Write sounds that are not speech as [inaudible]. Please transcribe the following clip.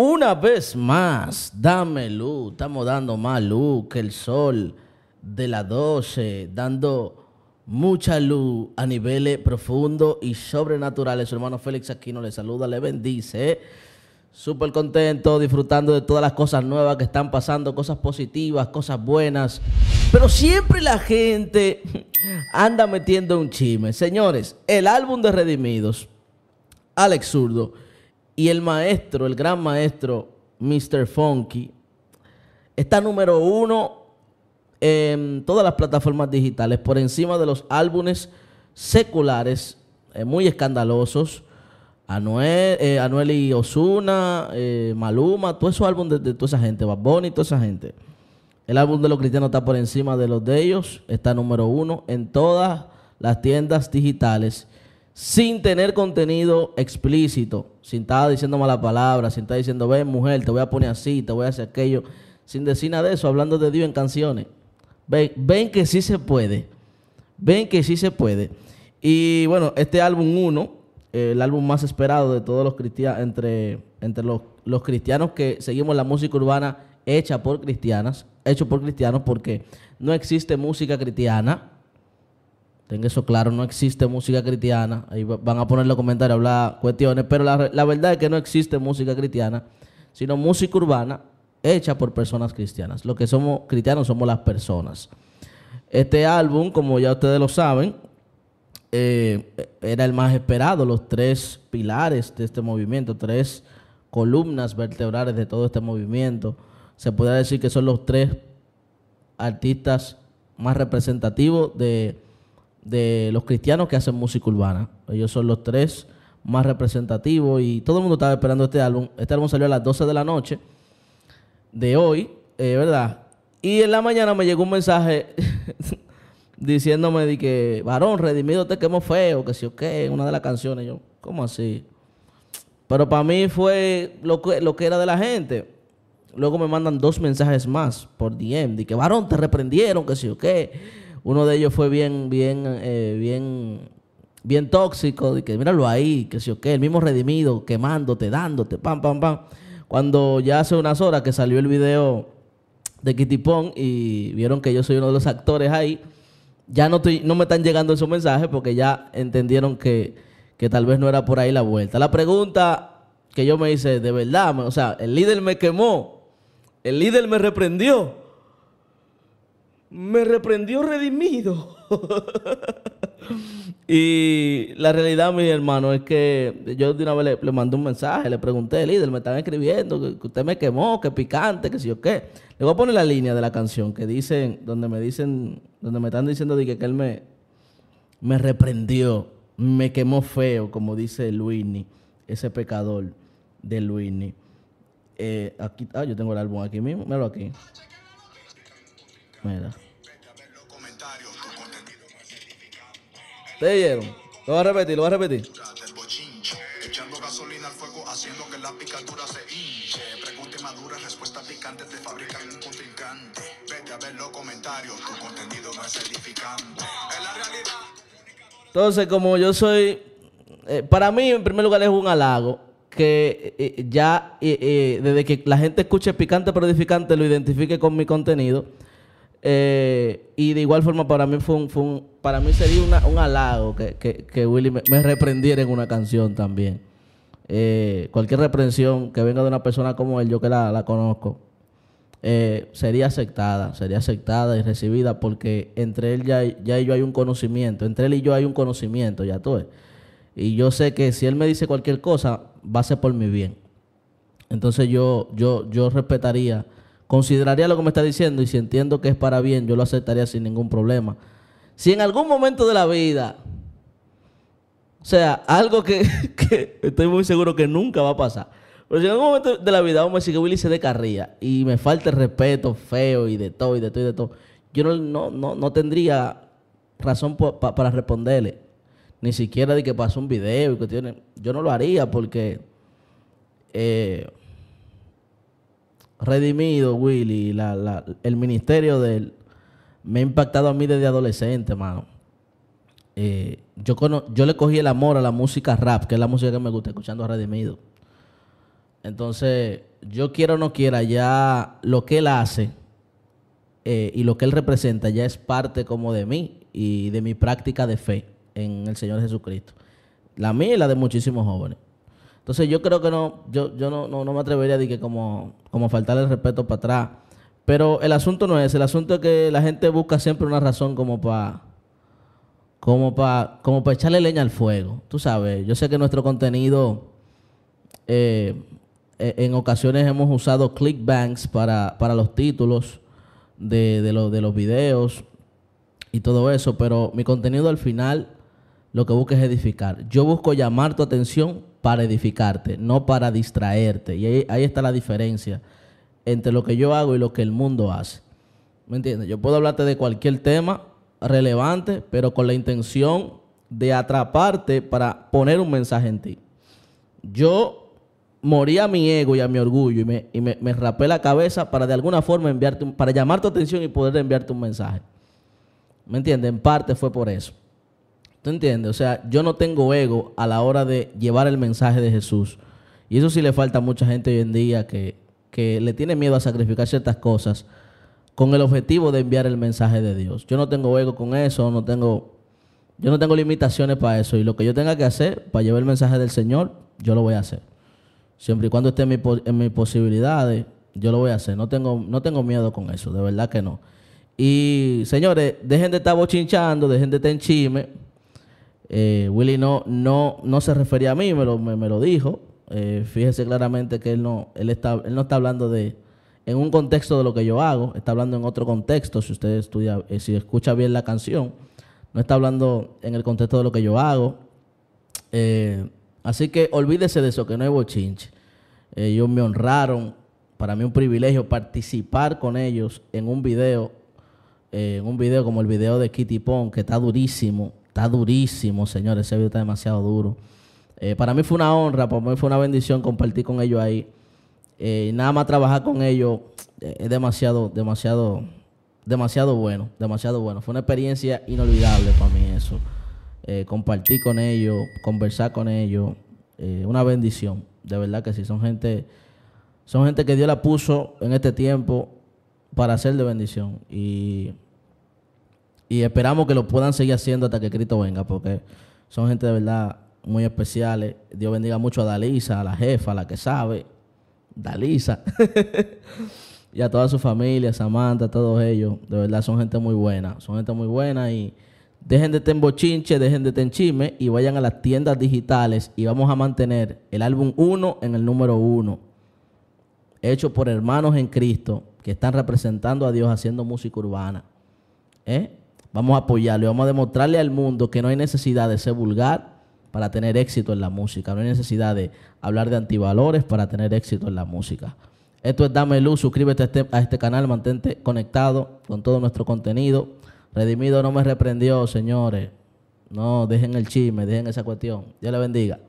Una vez más, dame luz. Estamos dando más luz que el sol de la 12, dando mucha luz a niveles profundos y sobrenaturales. Su hermano Félix Aquino le saluda, le bendice. Súper contento, disfrutando de todas las cosas nuevas que están pasando, cosas positivas, cosas buenas. Pero siempre la gente [laughs] anda metiendo un chisme. Señores, el álbum de Redimidos, Alex Zurdo y el maestro, el gran maestro, Mr. Funky, está número uno en todas las plataformas digitales, por encima de los álbumes seculares, eh, muy escandalosos. Anuel, eh, Anuel y Osuna, eh, Maluma, todos esos álbumes de, toda esa gente, Bad Bunny, toda esa gente. El álbum de los cristianos está por encima de los de ellos, está número uno en todas las tiendas digitales sin tener contenido explícito, sin estar diciendo malas palabras, sin estar diciendo, ven mujer, te voy a poner así, te voy a hacer aquello, sin decir nada de eso, hablando de Dios en canciones. Ven, que sí se puede, ven que sí se puede. Y bueno, este álbum 1, el álbum más esperado de todos los cristianos, entre, entre los, los, cristianos que seguimos la música urbana hecha por cristianas, hecho por cristianos, porque no existe música cristiana Tenga eso claro, no existe música cristiana. Ahí van a ponerlo los comentarios, hablar cuestiones, pero la, verdad es que no existe música cristiana, sino música urbana hecha por personas cristianas. Lo que somos cristianos somos las personas. Este álbum, como ya ustedes lo saben, eh, era el más esperado, los tres pilares de este movimiento, tres columnas vertebrales de todo este movimiento. Se podría decir que son los tres artistas más representativos de de los cristianos que hacen música urbana. Ellos son los tres más representativos y todo el mundo estaba esperando este álbum. Este álbum salió a las 12 de la noche de hoy, eh, ¿verdad? Y en la mañana me llegó un mensaje [laughs] diciéndome de que, varón, redimido te quemo feo, que si o qué una de las canciones. Yo, ¿cómo así? Pero para mí fue lo que, lo que era de la gente. Luego me mandan dos mensajes más por DM, de que, varón, te reprendieron, que si o qué uno de ellos fue bien, bien, eh, bien, bien tóxico, de que míralo ahí, que si o qué, el mismo redimido, quemándote, dándote, pam, pam, pam. Cuando ya hace unas horas que salió el video de Kitty y vieron que yo soy uno de los actores ahí, ya no, estoy, no me están llegando esos mensajes porque ya entendieron que, que tal vez no era por ahí la vuelta. La pregunta que yo me hice, de verdad, o sea, el líder me quemó, el líder me reprendió me reprendió redimido. [laughs] y la realidad, mi hermano, es que yo de una vez le, mandé un mensaje, le pregunté, líder, me están escribiendo que, usted me quemó, que picante, que si o qué. Le voy a poner la línea de la canción que dicen, donde me dicen, donde me están diciendo que, él me, reprendió, me quemó feo, como dice Luini, ese pecador de Luini. Eh, aquí, ah, yo tengo el álbum aquí mismo, míralo aquí. Mira. ¿Te oyeron? Lo voy a repetir, lo voy a repetir. Echando gasolina al fuego, haciendo que la picadura se hinche. Pregunta madura, respuesta picante, te fabrican un contrincante. Vete a ver los comentarios, tu contenido no es edificante. Es la realidad. Entonces, como yo soy. Eh, para mí, en primer lugar, es un halago que eh, eh ya eh, eh, desde que la gente escuche picante pero edificante lo identifique con mi contenido. Eh, y de igual forma para mí fue un, para mí sería un halago que, que, que Willy me, reprendiera en una canción también. Eh, cualquier reprensión que venga de una persona como él, yo que la, conozco, eh, sería aceptada, sería aceptada y recibida porque entre él ya, y yo hay un conocimiento, entre él y yo hay un conocimiento, ya tú Y yo sé que si él me dice cualquier cosa, va a ser por mi bien. Entonces yo, yo, yo respetaría consideraría lo que me está diciendo y si entiendo que es para bien, yo lo aceptaría sin ningún problema. Si en algún momento de la vida, o sea, algo que, [laughs] estoy muy seguro que nunca va a pasar, pero si en algún momento de la vida vamos a decir que Willy se decarría y me falta el respeto feo y de todo y de todo y de todo, yo no, tendría razón para responderle. Ni siquiera de que pasó un video y tiene Yo no lo haría porque... Eh, redimido, Willy, la, el ministerio de él, me ha impactado a mí desde adolescente, mano. Eh, yo, yo le cogí el amor a la música rap, que es la música que me gusta, escuchando a Redimido. Entonces, yo quiero o no quiera, ya lo que él hace eh, y lo que él representa ya es parte como de mí y de mi práctica de fe en el Señor Jesucristo. La mía y la de muchísimos jóvenes. Entonces yo creo que no, yo, yo no, no me atrevería a decir que como como faltarle el respeto para atrás. Pero el asunto no es, el asunto es que la gente busca siempre una razón como para como para como echarle leña al fuego. Tú sabes, yo sé que nuestro contenido eh, e, en ocasiones hemos usado clickbanks para, para los títulos de, de, lo, de los videos y todo eso, pero mi contenido al final lo que busques es edificar. Yo busco llamar tu atención para edificarte, no para distraerte. Y ahí, está la diferencia entre lo que yo hago y lo que el mundo hace. ¿Me entiendes? Yo puedo hablarte de cualquier tema relevante, pero con la intención de atraparte para poner un mensaje en ti. Yo morí a mi ego y a mi orgullo y me, rapé la cabeza para de alguna forma enviarte, para llamar tu atención y poder enviarte un mensaje. ¿Me entiendes? En parte fue por eso. ¿Tú entiendes? O sea, yo no tengo ego a la hora de llevar el mensaje de Jesús. Y eso sí le falta a mucha gente hoy en día que, le tiene miedo a sacrificar ciertas cosas con el objetivo de enviar el mensaje de Dios. Yo no tengo ego con eso, no tengo, yo no tengo limitaciones para eso. Y lo que yo tenga que hacer para llevar el mensaje del Señor, yo lo voy a hacer. Siempre y cuando esté en, mis posibilidades, yo lo voy a hacer. No tengo, no tengo miedo con eso, de verdad que no. Y señores, dejen de estar bochinchando, dejen de estar en chisme eh, Willy no, no, no se refería a mí, me lo, me, lo dijo. Eh, fíjese claramente que él no, él, está, él no está hablando de, en un contexto de lo que yo hago, está hablando en otro contexto, si usted estudia, eh, si escucha bien la canción, no está hablando en el contexto de lo que yo hago. así que olvídese de eso, que no es bochinche. Ellos me honraron, para mí un privilegio participar con ellos en un video, en un video como el video de Kitty Pong, que está durísimo, Está durísimo, señores. Ese video está demasiado duro. Eh, para mí fue una honra, para mí fue una bendición compartir con ellos ahí. Eh, nada más trabajar con ellos eh, es demasiado, demasiado, demasiado bueno, demasiado bueno. Fue una experiencia inolvidable para mí eso. compartir con ellos, conversar con ellos, una bendición. De verdad que sí, son gente, son gente que Dios la puso en este tiempo para ser de bendición. Y y esperamos que lo puedan seguir haciendo hasta que Cristo venga, porque son gente de verdad muy especiales. Dios bendiga mucho a Dalisa, a la jefa, a la que sabe, Dalisa, [laughs] y a toda su familia, Samantha, todos ellos. De verdad, son gente muy buena, son gente muy buena y dejen de tener bochinche, dejen de tener chisme y vayan a las tiendas digitales y vamos a mantener el álbum 1 en el número 1. Hecho por hermanos en Cristo que están representando a Dios haciendo música urbana. ¿Eh? Vamos a apoyarle, vamos a demostrarle al mundo que no hay necesidad de ser vulgar para tener éxito en la música. No hay necesidad de hablar de antivalores para tener éxito en la música. Esto es Dame Luz, suscríbete a este, a este canal, mantente conectado con todo nuestro contenido. Redimido no me reprendió, señores. No, dejen el chisme, dejen esa cuestión. Dios le bendiga.